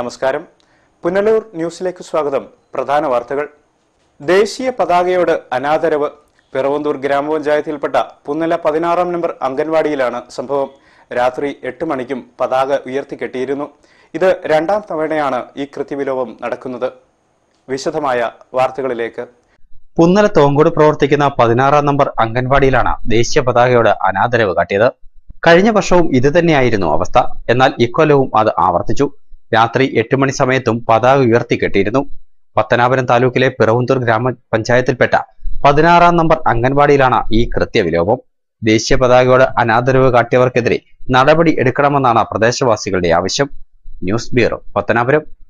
നമസ്കാരം പുനലൂർ ന്യൂസിലേക്ക് സ്വാഗതം പ്രധാന വാർത്തകൾ ദേശീയ പതാകയോട് അനാദരവ് പിറവന്തൂർ ഗ്രാമപഞ്ചായത്തിൽപ്പെട്ട പുന്നല പതിനാറാം നമ്പർ അംഗൻവാടിയിലാണ് സംഭവം രാത്രി എട്ട് മണിക്കും പതാക ഉയർത്തിക്കെട്ടിയിരുന്നു ഇത് രണ്ടാം തവണയാണ് ഈ കൃത്യവിലോപം നടക്കുന്നത് വിശദമായ വാർത്തകളിലേക്ക് പുന്നല തോങ്കോട് പ്രവർത്തിക്കുന്ന പതിനാറാം നമ്പർ അംഗൻവാടിയിലാണ് ദേശീയ പതാകയോട് അനാദരവ് കാട്ടിയത് കഴിഞ്ഞ വർഷവും ഇത് അവസ്ഥ എന്നാൽ ഇക്കൊല്ലവും അത് ആവർത്തിച്ചു രാത്രി എട്ട് മണി സമയത്തും പതാക ഉയർത്തി കെട്ടിയിരുന്നു പത്തനാപുരം താലൂക്കിലെ പിറവുന്തൂർ ഗ്രാമപഞ്ചായത്തിൽപ്പെട്ട പതിനാറാം നമ്പർ അംഗൻവാടിയിലാണ് ഈ കൃത്യവിലോപം ദേശീയ പതാകയോട് അനാദരവ് കാട്ടിയവർക്കെതിരെ നടപടി എടുക്കണമെന്നാണ് പ്രദേശവാസികളുടെ ആവശ്യം ന്യൂസ് ബ്യൂറോ പത്തനാപുരം